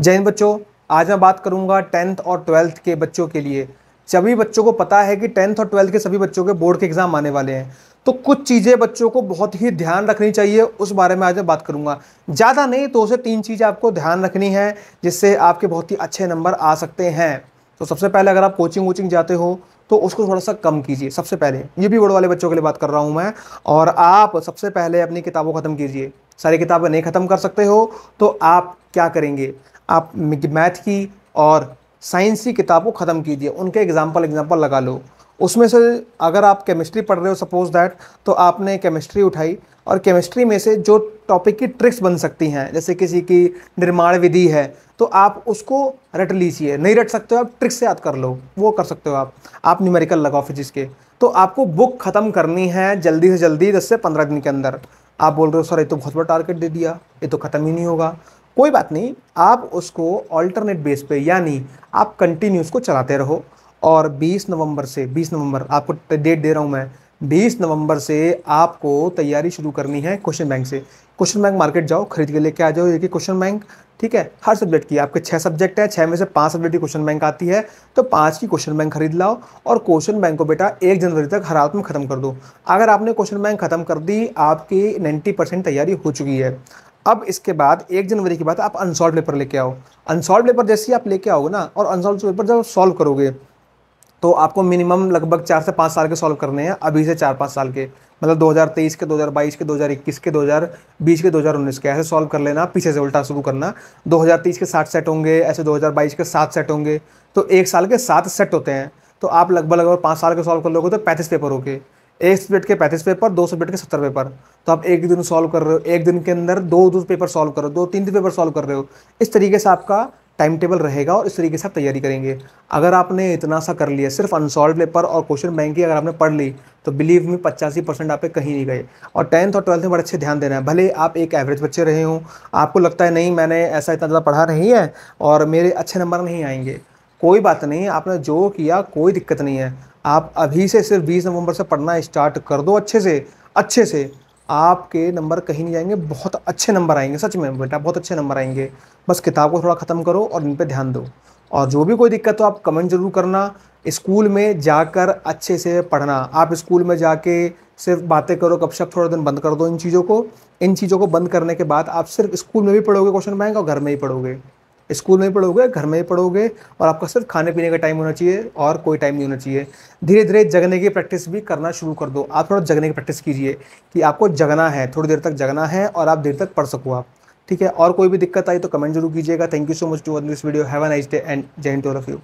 जय हिंद बच्चों आज मैं बात करूंगा टेंथ और ट्वेल्थ के बच्चों के लिए सभी बच्चों को पता है कि टेंथ और ट्वेल्थ के सभी बच्चों के बोर्ड के एग्जाम आने वाले हैं तो कुछ चीज़ें बच्चों को बहुत ही ध्यान रखनी चाहिए उस बारे में आज मैं बात करूंगा ज़्यादा नहीं तो उसे तीन चीज़ें आपको ध्यान रखनी है जिससे आपके बहुत ही अच्छे नंबर आ सकते हैं तो सबसे पहले अगर आप कोचिंग वोचिंग जाते हो तो उसको थोड़ा सा कम कीजिए सबसे पहले ये भी बड़े वाले बच्चों के लिए बात कर रहा हूँ मैं और आप सबसे पहले अपनी किताबों ख़त्म कीजिए सारी किताबें नहीं ख़त्म कर सकते हो तो आप क्या करेंगे आप मैथ की और साइंस की किताब को ख़त्म कीजिए उनके एग्ज़ाम्पल एग्ज़ाम्पल लगा लो उसमें से अगर आप केमिस्ट्री पढ़ रहे हो सपोज़ दैट तो आपने केमिस्ट्री उठाई और केमिस्ट्री में से जो टॉपिक की ट्रिक्स बन सकती हैं जैसे किसी की निर्माण विधि है तो आप उसको रट लीजिए नहीं रट सकते हो आप ट्रिक्स से याद कर लो वो कर सकते हो आप आप न्यूमेरिकल लगाओ फिजिक्स के तो आपको बुक ख़त्म करनी है जल्दी से जल्दी दस से पंद्रह दिन के अंदर आप बोल रहे हो सर ये तो बहुत बड़ा टारगेट दे दिया ये तो ख़त्म ही नहीं होगा कोई बात नहीं आप उसको ऑल्टरनेट बेस पे यानी आप कंटिन्यू उसको चलाते रहो और 20 नवंबर से 20 नवंबर आपको डेट दे रहा हूँ मैं बीस नवंबर से आपको तैयारी शुरू करनी है क्वेश्चन बैंक से क्वेश्चन बैंक मार्केट जाओ खरीद के लेके आ जाओ ये क्वेश्चन बैंक ठीक है हर सब्जेक्ट की आपके छह सब्जेक्ट है छह में से पाँच सब्जेक्ट की क्वेश्चन बैंक आती है तो पाँच की क्वेश्चन बैंक खरीद लाओ और क्वेश्चन बैंक को बेटा एक जनवरी तक हर हालत में ख़त्म कर दो अगर आपने क्वेश्चन बैंक ख़त्म कर दी आपकी नाइन्टी परसेंट तैयारी हो चुकी है अब इसके बाद एक जनवरी के बाद आप अनसॉल्व पेपर लेके आओ अनसॉल्व पेपर जैसे ही आप लेके आओगे ना और अनसॉल्व पेपर जब सॉल्व करोगे तो आपको मिनिमम लगभग चार से पाँच साल के सॉल्व करने हैं अभी से चार पाँच साल के मतलब 2023 के 2022 के 2021 के 2020 के 2019 के ऐसे सॉल्व कर लेना पीछे से उल्टा शुरू करना 2023 के सात सेट होंगे ऐसे 2022 के सात सेट होंगे तो एक साल के सात सेट होते हैं तो आप लगभग लगभग पाँच साल के सॉल्व कर लोगे तो पैंतीस पेपर हो गए एक सब्जेक्ट के पैंतीस पेपर दो सब्जेक्ट के सत्तर पेपर तो आप एक दिन सॉल्व कर रहे हो एक दिन के अंदर दो दो पेपर सॉल्व करो दो तीन तीन पेपर सॉल्व कर रहे हो इस तरीके से आपका टाइम टेबल रहेगा और इस तरीके से आप तैयारी करेंगे अगर आपने इतना सा कर लिया सिर्फ अनसॉल्व पेपर और क्वेश्चन बैंक की अगर आपने पढ़ ली तो बिलीव में पचासी परसेंट आप कहीं नहीं गए और टेंथ और ट्वेल्थ में बड़े अच्छे ध्यान देना है भले आप एक एवरेज बच्चे रहे हों आपको लगता है नहीं मैंने ऐसा इतना ज़्यादा पढ़ा नहीं है और मेरे अच्छे नंबर नहीं आएंगे कोई बात नहीं आपने जो किया कोई दिक्कत नहीं है आप अभी से सिर्फ बीस नवंबर से पढ़ना स्टार्ट कर दो अच्छे से अच्छे से आपके नंबर कहीं नहीं जाएंगे बहुत अच्छे नंबर आएंगे सच में बेटा बहुत अच्छे नंबर आएंगे बस किताब को थोड़ा ख़त्म करो और इन पर ध्यान दो और जो भी कोई दिक्कत हो आप कमेंट ज़रूर करना स्कूल में जाकर अच्छे से पढ़ना आप स्कूल में जाके सिर्फ बातें करो कब शक थोड़ा दिन बंद कर दो इन चीज़ों को इन चीज़ों को बंद करने के बाद आप सिर्फ स्कूल में भी पढ़ोगे क्वेश्चन बैंक और घर में ही पढ़ोगे स्कूल में ही पढ़ोगे घर में ही पढ़ोगे और आपका सिर्फ खाने पीने का टाइम होना चाहिए और कोई टाइम नहीं होना चाहिए धीरे धीरे जगने की प्रैक्टिस भी करना शुरू कर दो आप थोड़ा जगने की प्रैक्टिस कीजिए कि आपको जगना है थोड़ी देर तक जगना है और आप देर तक पढ़ सको आप ठीक है और कोई भी दिक्कत आई तो कमेंट जरूर कीजिएगा thank you so much to one this video have a nice day and जय टू ऑल ऑफ यू